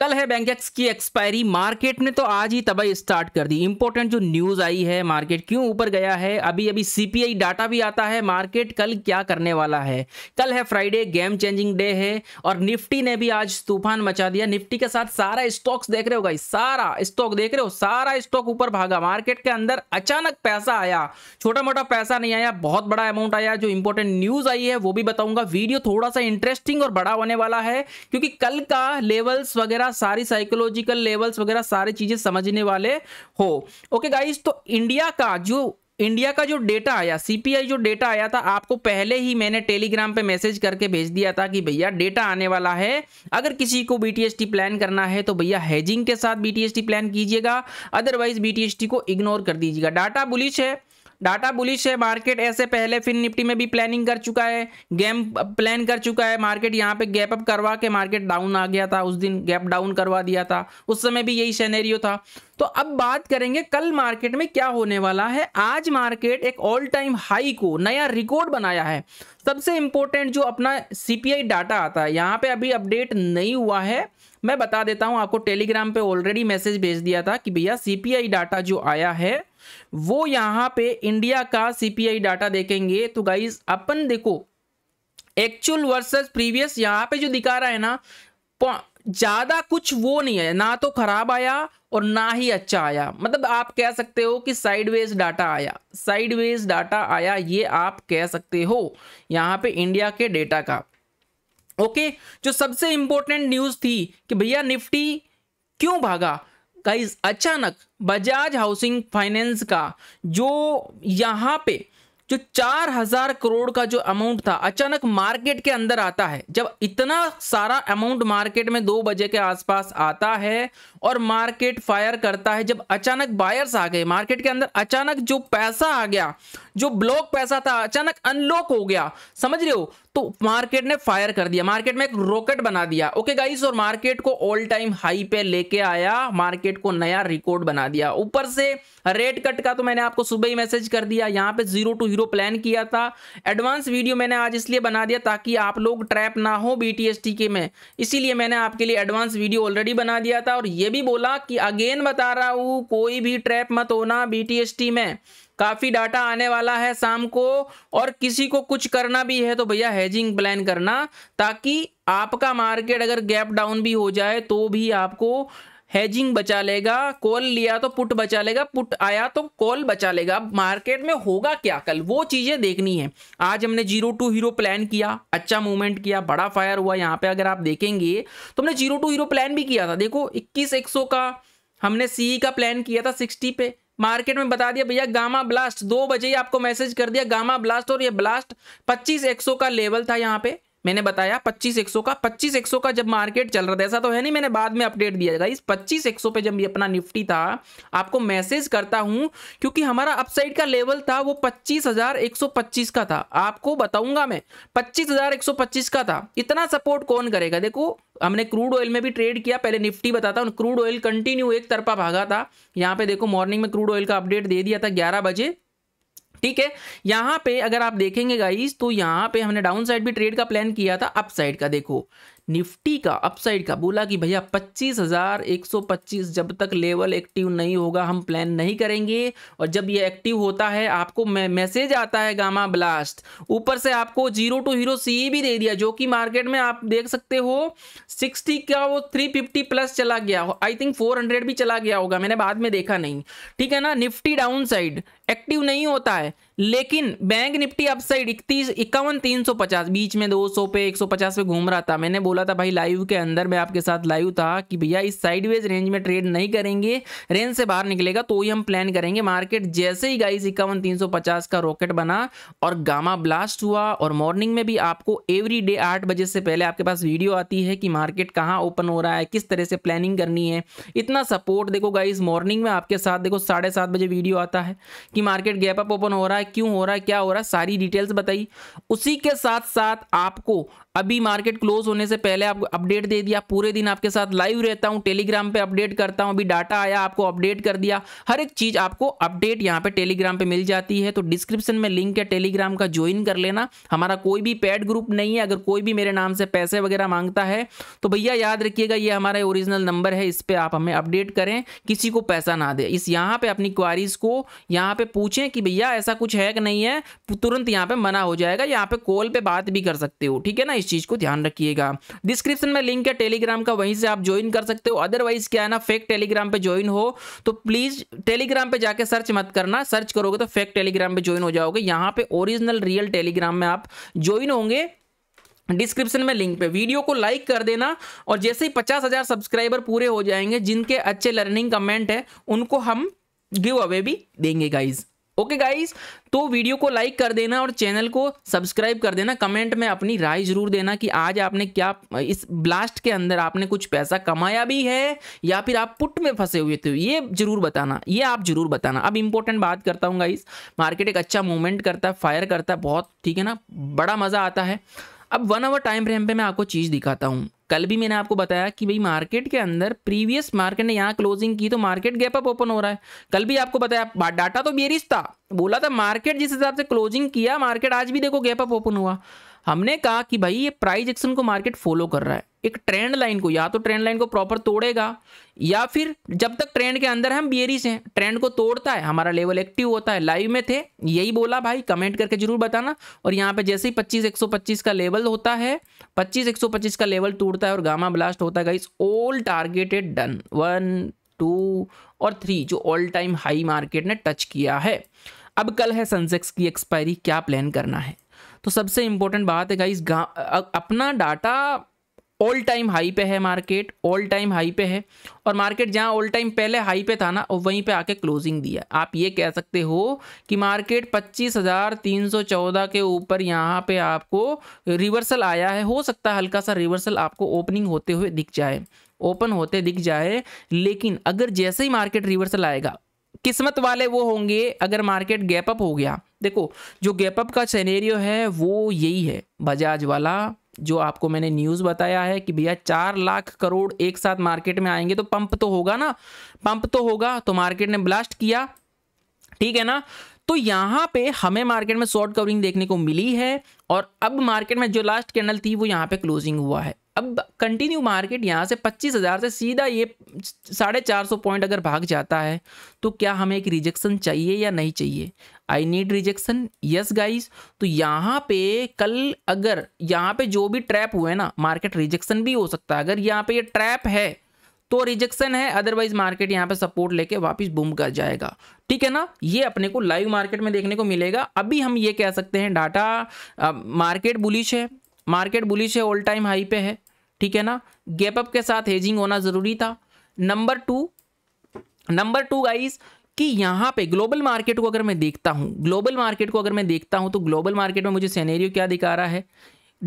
कल है बैंकेक्स की एक्सपायरी मार्केट ने तो आज ही तबाही स्टार्ट कर दी इंपॉर्टेंट जो न्यूज आई है मार्केट क्यों ऊपर गया है अभी अभी सीपीआई डाटा भी आता है मार्केट कल क्या करने वाला है कल है फ्राइडे गेम चेंजिंग डे है और निफ्टी ने भी आज तूफान मचा दिया निफ्टी के साथ सारा स्टॉक्स देख रहे हो गाई सारा स्टॉक देख रहे हो सारा स्टॉक ऊपर भागा मार्केट के अंदर अचानक पैसा आया छोटा मोटा पैसा नहीं आया बहुत बड़ा अमाउंट आया जो इंपॉर्टेंट न्यूज आई है वो भी बताऊंगा वीडियो थोड़ा सा इंटरेस्टिंग और बड़ा होने वाला है क्योंकि कल का लेवल्स वगैरह वगैरह सारी साइकोलॉजिकल लेवल्स वगैरह सारी चीजें समझने वाले हो ओके गाइज तो इंडिया का जो इंडिया का जो डेटा आया सीपीआई जो डेटा आया था आपको पहले ही मैंने टेलीग्राम पे मैसेज करके भेज दिया था कि भैया डेटा आने वाला है अगर किसी को बीटीएसटी प्लान करना है तो भैया हेजिंग के साथ बीटीएसटी प्लान कीजिएगा अदरवाइज बीटीएसटी को इग्नोर कर दीजिएगा डाटा बुलिश है डाटा बुलिश है मार्केट ऐसे पहले फिन निफ्टी में भी प्लानिंग कर चुका है गैम प्लान कर चुका है मार्केट यहाँ पे गैप अप करवा के मार्केट डाउन आ गया था उस दिन गैप डाउन करवा दिया था उस समय भी यही शेनेरियो था तो अब बात करेंगे कल मार्केट में क्या होने वाला है आज मार्केट एक ऑल टाइम हाई को नया रिकॉर्ड बनाया है सबसे इंपॉर्टेंट जो अपना सीपीआई डाटा आता है यहाँ पे अभी अपडेट नहीं हुआ है मैं बता देता हूँ आपको टेलीग्राम पे ऑलरेडी मैसेज भेज दिया था कि भैया सीपीआई डाटा जो आया है वो यहाँ पे इंडिया का सीपीआई डाटा देखेंगे तो गाइज अपन देखो एक्चुअल वर्सेस प्रीवियस यहाँ पे जो दिखा रहा है ना ज़्यादा कुछ वो नहीं है ना तो खराब आया और ना ही अच्छा आया मतलब आप कह सकते हो कि साइडवेज डाटा आया साइडवेज डाटा आया ये आप कह सकते हो यहाँ पे इंडिया के डेटा का ओके जो सबसे इंपॉर्टेंट न्यूज़ थी कि भैया निफ्टी क्यों भागा गाइस अचानक बजाज हाउसिंग फाइनेंस का जो यहाँ पे जो चार हजार करोड़ का जो अमाउंट था अचानक मार्केट के अंदर आता है जब इतना सारा अमाउंट मार्केट में दो बजे के आसपास आता है और मार्केट फायर करता है जब अचानक बायर्स आ गए मार्केट के अंदर अचानक जो पैसा आ गया जो ब्लॉक पैसा था अचानक अनलॉक हो गया समझ रहे हो तो मार्केट ने फायर कर दिया मार्केट में एक रॉकेट बना दिया ओके गाइस और मार्केट को ऑल टाइम हाई पे लेके आया मार्केट को नया रिकॉर्ड बना दिया ऊपर से रेट कट का तो मैंने आपको सुबह ही मैसेज कर दिया यहाँ पे जीरो टू हीरो प्लान किया था एडवांस वीडियो मैंने आज इसलिए बना दिया ताकि आप लोग ट्रैप ना हो बी के में इसीलिए मैंने आपके लिए एडवांस वीडियो ऑलरेडी बना दिया था और ये भी बोला कि अगेन बता रहा हूँ कोई भी ट्रैप मत होना बी में काफ़ी डाटा आने वाला है शाम को और किसी को कुछ करना भी है तो भैया हैजिंग प्लान करना ताकि आपका मार्केट अगर गैप डाउन भी हो जाए तो भी आपको हैजिंग बचा लेगा कॉल लिया तो पुट बचा लेगा पुट आया तो कॉल बचा लेगा मार्केट में होगा क्या कल वो चीज़ें देखनी है आज हमने जीरो टू हीरो प्लान किया अच्छा मूवमेंट किया बड़ा फायर हुआ यहाँ पे अगर आप देखेंगे तो हमने जीरो टू हीरो प्लान भी किया था देखो इक्कीस एक का हमने सी e का प्लान किया था सिक्सटी पे मार्केट में बता दिया भैया गामा ब्लास्ट दो बजे ही आपको मैसेज कर दिया गामा ब्लास्ट और ये ब्लास्ट पच्चीस एक सौ का लेवल था यहाँ पे मैंने बताया पच्चीस एक सौ का पच्चीस एक सौ का जब मार्केट चल रहा था ऐसा तो है नहीं मैंने बाद में अपडेट दिया गाइस पच्चीस एक सौ पे जब ये अपना निफ्टी था आपको मैसेज करता हूं क्योंकि हमारा अपसाइड का लेवल था वो पच्चीस हजार एक सौ पच्चीस का था आपको बताऊंगा मैं पच्चीस हजार एक सौ पच्चीस का था इतना सपोर्ट कौन करेगा देखो हमने क्रूड ऑयल में भी ट्रेड किया पहले निफ्टी बताता हूँ क्रूड ऑयल कंटिन्यू एक तरफा भागा था यहाँ पे देखो मॉर्निंग में क्रूड ऑयल का अपडेट दे दिया था ग्यारह बजे ठीक है यहाँ पे अगर आप देखेंगे गाइस तो यहाँ पे हमने डाउन साइड भी ट्रेड का प्लान किया था अप साइड का देखो निफ्टी का अपसाइड का बोला कि भैया पच्चीस हज़ार एक सौ पच्चीस जब तक लेवल एक्टिव नहीं होगा हम प्लान नहीं करेंगे और जब ये एक्टिव होता है आपको मैसेज आता है गामा ब्लास्ट ऊपर से आपको जीरो टू हीरो सी भी दे दिया जो कि मार्केट में आप देख सकते हो सिक्सटी का वो थ्री फिफ्टी प्लस चला गया आई थिंक फोर हंड्रेड भी चला गया होगा मैंने बाद में देखा नहीं ठीक है ना निफ्टी डाउन साइड एक्टिव नहीं होता है लेकिन बैंक निफ्टी अपसाइड इकतीस इक्यावन तीन सौ पचास बीच में दो सौ पे एक सौ पचास पे घूम रहा था मैंने बोला बोला था भाई लाइव के अंदर मैं आपके साथ लाइव था कि भैया इस साइडवेज रेंज में ट्रेड नहीं करेंगे रेंज से बाहर निकलेगा तो ही हम प्लान करेंगे मार्केट जैसे ही गाइस इक्यावन तीन का रॉकेट बना और गामा ब्लास्ट हुआ और मॉर्निंग में भी आपको एवरी डे आठ बजे से पहले आपके पास वीडियो आती है कि मार्केट कहाँ ओपन हो रहा है किस तरह से प्लानिंग करनी है इतना सपोर्ट देखो गाइस मॉर्निंग में आपके साथ देखो साढ़े सात बजे वीडियो आता है कि मार्केट गैप अप ओपन हो रहा है क्यों हो रहा है क्या हो रहा है सारी डिटेल्स बताई उसी के साथ साथ आपको अभी मार्केट क्लोज होने से पहले आपको अपडेट दे दिया पूरे दिन आपके साथ लाइव रहता हूँ टेलीग्राम पे अपडेट करता हूँ अभी डाटा आया आपको अपडेट कर दिया हर एक चीज़ आपको अपडेट यहाँ पे टेलीग्राम पे मिल जाती है तो डिस्क्रिप्शन में लिंक है टेलीग्राम का ज्वाइन कर लेना हमारा कोई भी पैड ग्रुप नहीं है अगर कोई भी मेरे नाम से पैसे वगैरह मांगता है तो भैया याद रखिएगा ये हमारा ओरिजिनल नंबर है इस पर आप हमें अपडेट करें किसी को पैसा ना दें इस यहाँ पर अपनी क्वारीज को यहाँ पर पूछें कि भैया ऐसा कुछ है कि नहीं है तुरंत यहाँ पर मना हो जाएगा यहाँ पर कॉल पर बात भी कर सकते हो ठीक है ना इस चीज़ को ध्यान रखिएगा डिस्क्रिप्शन में लिंक है टेलीग्राम का वहीं से आप ज्वाइन कर सकते हो अदरवाइज क्या है ना फेक टेलीग्राम पे ज्वाइन हो तो प्लीज़ टेलीग्राम पे जाके सर्च मत करना सर्च करोगे तो फेक टेलीग्राम पे ज्वाइन हो जाओगे यहाँ पे ओरिजिनल रियल टेलीग्राम में आप ज्वाइन होंगे डिस्क्रिप्शन में लिंक पे वीडियो को लाइक कर देना और जैसे ही पचास हज़ार सब्सक्राइबर पूरे हो जाएंगे जिनके अच्छे लर्निंग कमेंट है उनको हम गिव अवे भी देंगे गाइज़ ओके गाइस तो वीडियो को लाइक कर देना और चैनल को सब्सक्राइब कर देना कमेंट में अपनी राय जरूर देना कि आज आपने क्या इस ब्लास्ट के अंदर आपने कुछ पैसा कमाया भी है या फिर आप पुट में फंसे हुए थे ये जरूर बताना ये आप जरूर बताना अब इंपॉर्टेंट बात करता हूँ गाइस मार्केट एक अच्छा मूवमेंट करता है फायर करता है बहुत ठीक है ना बड़ा मज़ा आता है अब वन आवर टाइम फ्रेम पर मैं आपको चीज़ दिखाता हूँ कल भी मैंने आपको बताया कि भाई मार्केट के अंदर प्रीवियस मार्केट ने यहाँ क्लोजिंग की तो मार्केट गैप अप ओपन हो रहा है कल भी आपको बताया डाटा तो बेरिस था बोला था मार्केट जिस हिसाब से क्लोजिंग किया मार्केट आज भी देखो गैप अप ओपन हुआ हमने कहा कि भाई ये प्राइज एक्शन को मार्केट फॉलो कर रहा है एक ट्रेंड लाइन को या तो ट्रेंड लाइन को प्रॉपर तोड़ेगा या फिर जब तक ट्रेंड के अंदर हम बियरिस हैं ट्रेंड को तोड़ता है हमारा लेवल एक्टिव होता है लाइव में थे यही बोला भाई कमेंट करके जरूर बताना और यहाँ पे जैसे ही 25 125 का लेवल होता है 25 125 का लेवल टूटता है और गामा ब्लास्ट होता है guys all targeted done one two और थ्री जो ऑल टाइम हाई मार्केट ने टच किया है अब कल है सनसेक्स की एक्सपायरी क्या प्लान करना है तो सबसे इंपॉर्टेंट बात है गाइस अपना डाटा ऑल टाइम हाई पे है मार्केट ऑल टाइम हाई पे है और मार्केट जहाँ ऑल टाइम पहले हाई पे था ना और वहीं पे आके क्लोजिंग दिया आप ये कह सकते हो कि मार्केट पच्चीस हज़ार तीन सौ चौदह के ऊपर यहाँ पे आपको रिवर्सल आया है हो सकता है हल्का सा रिवर्सल आपको ओपनिंग होते हुए दिख जाए ओपन होते दिख जाए लेकिन अगर जैसे ही मार्केट रिवर्सल आएगा किस्मत वाले वो होंगे अगर मार्केट गैप अप हो गया देखो जो गैप अप का सैनेरियो है वो यही है बजाज वाला जो आपको मैंने न्यूज़ बताया है कि भैया चार लाख करोड़ एक साथ मार्केट में आएंगे तो पंप तो होगा ना पंप तो होगा तो मार्केट ने ब्लास्ट किया ठीक है ना तो यहाँ पे हमें मार्केट में शॉर्ट कवरिंग देखने को मिली है और अब मार्केट में जो लास्ट कैंडल थी वो यहाँ पे क्लोजिंग हुआ है अब कंटिन्यू मार्केट यहाँ से पच्चीस हज़ार से सीधा ये साढ़े चार सौ पॉइंट अगर भाग जाता है तो क्या हमें एक रिजेक्शन चाहिए या नहीं चाहिए I need rejection yes guys तो यहाँ पे कल अगर यहाँ पे जो भी ट्रैप हुए ना मार्केट रिजेक्शन भी हो सकता है अगर यहाँ पे ये ट्रैप है तो रिजेक्शन है अदरवाइज मार्केट यहाँ पे सपोर्ट लेके वापस बूम कर जाएगा ठीक है ना ये अपने को लाइव मार्केट में देखने को मिलेगा अभी हम ये कह सकते हैं डाटा मार्केट बुलिश है मार्केट बुलिश है ऑल टाइम हाई पे है ठीक है ना गैप अप के साथ हेजिंग होना ज़रूरी था number two number two guys कि यहाँ पे ग्लोबल मार्केट को अगर मैं देखता हूँ ग्लोबल मार्केट को अगर मैं देखता हूँ तो ग्लोबल मार्केट में मुझे सैनेरियो क्या दिखा रहा है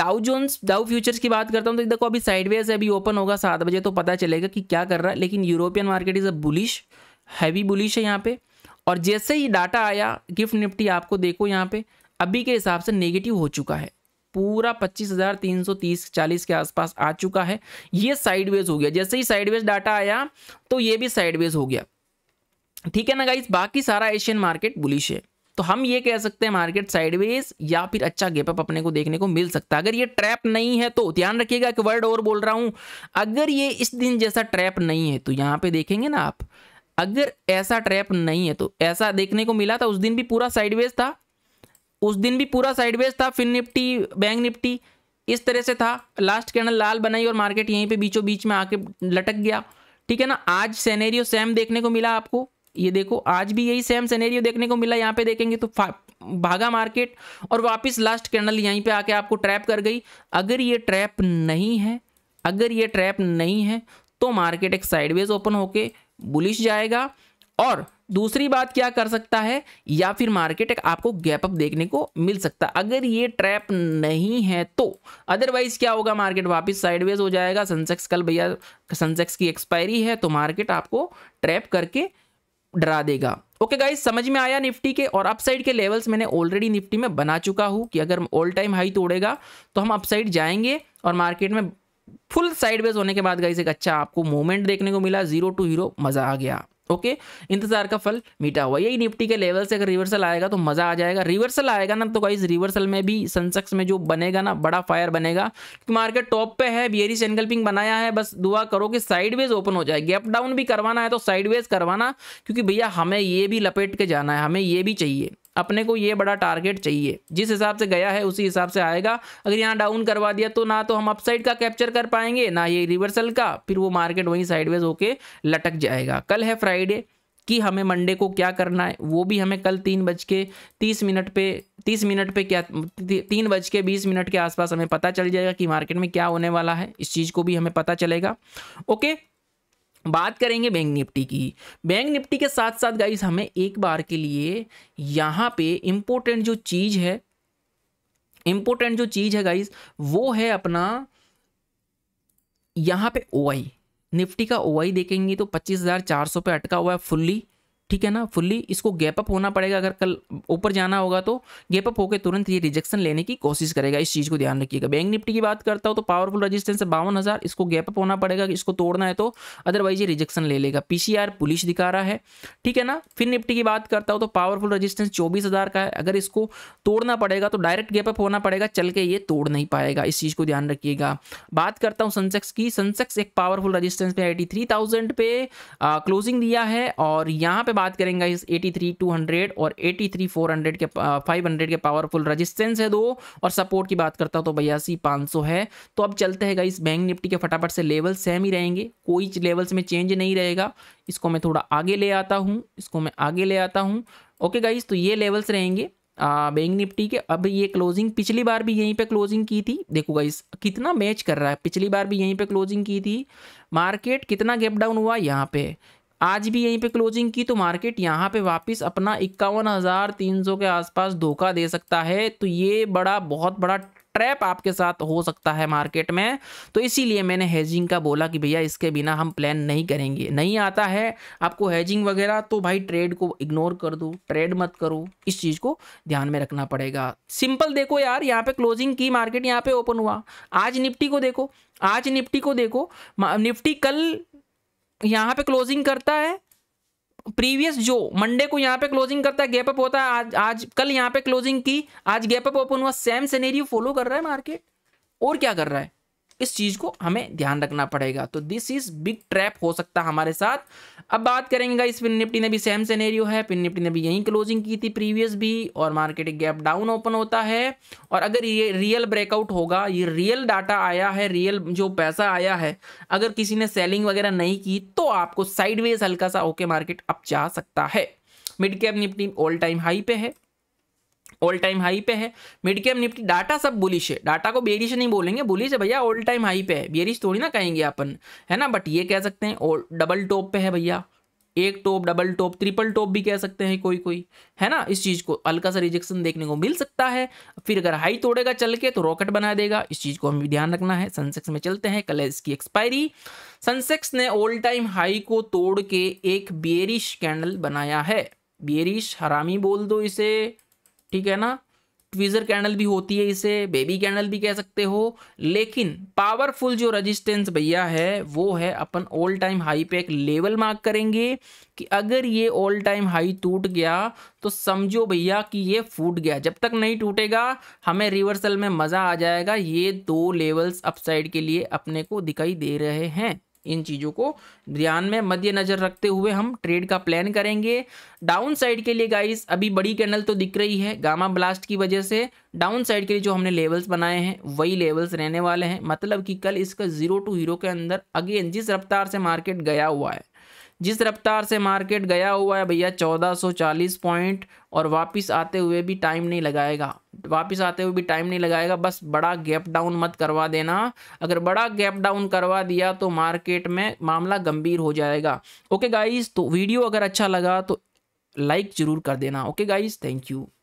डाउ जोन्स डाउ फ्यूचर्स की बात करता हूँ तो देखो अभी साइडवेज है अभी ओपन होगा सात बजे तो पता चलेगा कि क्या कर रहा है लेकिन European market is a bullish heavy bullish है यहाँ पे और जैसे ही डाटा आया गिफ्ट निफ्टी आपको देखो यहाँ पे अभी के हिसाब से नेगेटिव हो चुका है पूरा पच्चीस हजार तीन सौ तीस चालीस के आसपास आ चुका है ये साइडवेज हो गया जैसे ही साइडवेज डाटा आया तो ये भी साइडवेज हो गया ठीक है ना गाइस बाकी सारा एशियन मार्केट बुलिश है तो हम ये कह सकते हैं मार्केट साइडवेज या फिर अच्छा गेपअप अपने को देखने को मिल सकता है अगर ये ट्रैप नहीं है तो ध्यान रखिएगा कि वर्ड और बोल रहा हूं अगर ये इस दिन जैसा ट्रैप नहीं है तो यहां पे देखेंगे ना आप अगर ऐसा ट्रैप नहीं है तो ऐसा देखने को मिला था उस दिन भी पूरा साइडवेज था उस दिन भी पूरा साइडवेज था फिन निफ्टी बैंक निफ्टी इस तरह से था लास्ट कैंडल लाल बनाई और मार्केट यहीं पे बीचों बीच में आके लटक गया ठीक है ना आज सेनेरियो सेम देखने को मिला आपको ये देखो आज भी यही सेम सेनेरियो देखने को मिला यहाँ पे देखेंगे तो भागा मार्केट और वापस लास्ट कैंडल यहीं पे आके आपको ट्रैप कर गई अगर ये ट्रैप नहीं है अगर ये ट्रैप नहीं है तो मार्केट एक साइडवेज ओपन होके बुलिश जाएगा और दूसरी बात क्या कर सकता है या फिर मार्केट एक आपको गैप अप देखने को मिल सकता है अगर ये ट्रैप नहीं है तो अदरवाइज क्या होगा मार्केट वापस साइडवेज हो जाएगा सनसेक्स कल भैया सनसेक्स की एक्सपायरी है तो मार्केट आपको ट्रैप करके डरा देगा ओके गाइज गाइस समझ में आया निफ्टी के और अपसाइड के लेवल्स मैंने ऑलरेडी निफ्टी में बना चुका हूँ कि अगर ऑल टाइम हाई तोड़ेगा तो हम अपसाइड जाएंगे और मार्केट में फुल साइडवेज होने के बाद गाइस एक अच्छा आपको मूवमेंट देखने को मिला जीरो टू हीरो मज़ा आ गया ओके इंतजार का फल मीठा हुआ यही निफ्टी के लेवल से अगर रिवर्सल आएगा तो मजा आ जाएगा रिवर्सल आएगा ना तो गाइज रिवर्सल में भी सेंसेक्स में जो बनेगा ना बड़ा फायर बनेगा क्योंकि मार्केट टॉप पे है बियरिश एनकल्पिंग बनाया है बस दुआ करो कि साइडवेज ओपन हो जाए गैप डाउन भी करवाना है तो साइडवेज करवाना क्योंकि भैया हमें ये भी लपेट के जाना है हमें ये भी चाहिए अपने को ये बड़ा टारगेट चाहिए जिस हिसाब से गया है उसी हिसाब से आएगा अगर यहाँ डाउन करवा दिया तो ना तो हम अपसाइड का कैप्चर कर पाएंगे ना ये रिवर्सल का फिर वो मार्केट वहीं साइडवेज होके लटक जाएगा कल है फ्राइडे कि हमें मंडे को क्या करना है वो भी हमें कल तीन बज के तीस मिनट पे तीस मिनट पे क्या तीन बज के बीस मिनट के आसपास हमें पता चल जाएगा कि मार्केट में क्या होने वाला है इस चीज़ को भी हमें पता चलेगा ओके बात करेंगे बैंक निफ्टी की बैंक निफ्टी के साथ साथ गाइस हमें एक बार के लिए यहाँ पे इम्पोर्टेंट जो चीज़ है इम्पोर्टेंट जो चीज़ है गाइस वो है अपना यहाँ पे ओ निफ्टी का ओआई देखेंगे तो पच्चीस हज़ार चार सौ पे अटका हुआ है फुल्ली ठीक है ना फुल्ली इसको गैप अप होना पड़ेगा अगर कल ऊपर जाना होगा तो गैप अप होकर तुरंत ये रिजेक्शन लेने की कोशिश करेगा इस चीज़ को ध्यान रखिएगा बैंक निफ्टी की बात करता हूं तो पावरफुल रेजिस्टेंस है बावन हज़ार इसको गैप अप होना पड़ेगा इसको तोड़ना है तो अदरवाइज ये रिजेक्शन ले लेगा पीसीआर पुलिस दिखा रहा है ठीक है ना फिर निफ्टी की बात करता हूँ तो पावरफुल रजिस्टेंस चौबीस का है अगर इसको तोड़ना पड़ेगा तो डायरेक्ट गैप अप होना पड़ेगा चल के ये तोड़ नहीं पाएगा इस चीज़ को ध्यान रखिएगा बात करता हूँ सनसेक्स की सनसेक्स एक पावरफुल रजिस्टेंस पे एटी पे क्लोजिंग दिया है और यहाँ पे बात करेंगे इस 83 200 और 83 400 के 500 uh, के पावरफुल रेजिस्टेंस है दो और सपोर्ट की बात करता तो बयासी पाँच है तो अब चलते हैं गाइस बैंक निफ्टी के फटाफट से लेवल सेम ही रहेंगे कोई लेवल्स में चेंज नहीं रहेगा इसको मैं थोड़ा आगे ले आता हूँ इसको मैं आगे ले आता हूँ ओके गाइज तो ये लेवल्स रहेंगे बैंक uh, निफ्टी के अब ये क्लोजिंग पिछली बार भी यहीं पे क्लोजिंग की थी देखो गाइस कितना मैच कर रहा है पिछली बार भी यहीं पे क्लोजिंग की थी मार्केट कितना गैप डाउन हुआ यहाँ पे आज भी यहीं पे क्लोजिंग की तो मार्केट यहाँ पे वापस अपना इक्यावन हज़ार तीन सौ के आसपास धोखा दे सकता है तो ये बड़ा बहुत बड़ा ट्रैप आपके साथ हो सकता है मार्केट में तो इसीलिए मैंने हेजिंग का बोला कि भैया इसके बिना हम प्लान नहीं करेंगे नहीं आता है आपको हेजिंग वगैरह तो भाई ट्रेड को इग्नोर कर दो ट्रेड मत करो इस चीज़ को ध्यान में रखना पड़ेगा सिंपल देखो यार यहाँ पे क्लोजिंग की मार्केट यहाँ पे ओपन हुआ आज निफ्टी को देखो आज निफ्टी को देखो निफ्टी कल यहाँ पे क्लोजिंग करता है प्रीवियस जो मंडे को यहाँ पे क्लोजिंग करता है गैप अप होता है आज आज कल यहाँ पे क्लोजिंग की आज गैप अप ओपन हुआ सेम सिनेरियो फॉलो कर रहा है मार्केट और क्या कर रहा है इस चीज़ को हमें ध्यान रखना पड़ेगा तो दिस इज बिग ट्रैप हो सकता हमारे साथ अब बात करेंगे इस पिन निफ्टी ने भी सेम सिनेरियो है पिन निफ्टी ने भी यही क्लोजिंग की थी प्रीवियस भी और मार्केट गैप डाउन ओपन होता है और अगर ये रियल ब्रेकआउट होगा ये रियल डाटा आया है रियल जो पैसा आया है अगर किसी ने सेलिंग वगैरह नहीं की तो आपको साइडवेज हल्का सा होके मार्केट अब जा सकता है mid cap Nifty all time high पे है ऑल टाइम हाई पे है मिड कैप निफ्टी डाटा सब बुलिश है डाटा को बेरिश नहीं बोलेंगे बुलिश है भैया ऑल टाइम हाई पे है बेरिश थोड़ी ना कहेंगे अपन है ना बट ये कह सकते हैं डबल टॉप पे है भैया एक top double top triple top भी कह सकते हैं कोई कोई है ना इस चीज़ को हल्का सा रिजेक्शन देखने को मिल सकता है फिर अगर हाई तोड़ेगा चल के तो रॉकेट बना देगा इस चीज़ को हमें ध्यान रखना है सनसेक्स में चलते हैं कल इसकी एक्सपायरी सनसेक्स ने ऑल टाइम हाई को तोड़ के एक बेरिश कैंडल बनाया है बेरिश हरामी बोल दो इसे ठीक है ना ट्वीज़र कैनल भी होती है इसे बेबी कैनल भी कह सकते हो लेकिन पावरफुल जो रजिस्टेंस भैया है वो है अपन ऑल टाइम हाई पे एक लेवल मार्क करेंगे कि अगर ये ऑल टाइम हाई टूट गया तो समझो भैया कि ये फूट गया जब तक नहीं टूटेगा हमें रिवर्सल में मज़ा आ जाएगा ये दो लेवल्स अपसाइड के लिए अपने को दिखाई दे रहे हैं इन चीज़ों को ध्यान में मद्देनज़र रखते हुए हम ट्रेड का प्लान करेंगे डाउन साइड के लिए गाइस अभी बड़ी कैंडल तो दिख रही है गामा ब्लास्ट की वजह से डाउन साइड के लिए जो हमने लेवल्स बनाए हैं वही लेवल्स रहने वाले हैं मतलब कि कल इसका जीरो टू हीरो के अंदर अगेन जिस रफ्तार से मार्केट गया हुआ है जिस रफ्तार से मार्केट गया हुआ है भैया 1440 पॉइंट और वापस आते हुए भी टाइम नहीं लगाएगा वापस आते हुए भी टाइम नहीं लगाएगा बस बड़ा गैप डाउन मत करवा देना अगर बड़ा गैप डाउन करवा दिया तो मार्केट में मामला गंभीर हो जाएगा ओके गाइस तो वीडियो अगर अच्छा लगा तो लाइक ज़रूर कर देना ओके गाइस थैंक यू